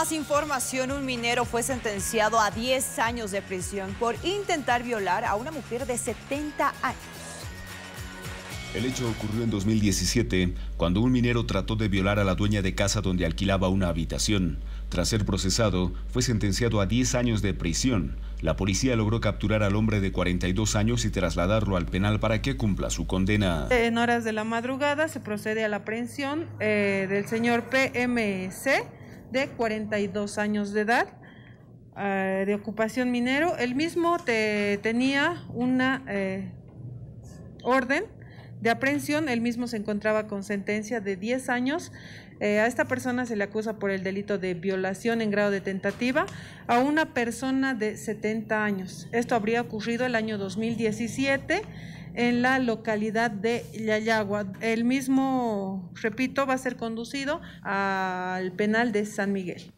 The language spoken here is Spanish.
Más información, un minero fue sentenciado a 10 años de prisión por intentar violar a una mujer de 70 años. El hecho ocurrió en 2017, cuando un minero trató de violar a la dueña de casa donde alquilaba una habitación. Tras ser procesado, fue sentenciado a 10 años de prisión. La policía logró capturar al hombre de 42 años y trasladarlo al penal para que cumpla su condena. En horas de la madrugada se procede a la aprehensión eh, del señor PMC de 42 años de edad, ah, de ocupación minero. El mismo te, tenía una eh, orden de aprehensión. Él mismo se encontraba con sentencia de 10 años. Eh, a esta persona se le acusa por el delito de violación en grado de tentativa a una persona de 70 años. Esto habría ocurrido el año 2017 en la localidad de Yayagua. El mismo, repito, va a ser conducido al penal de San Miguel.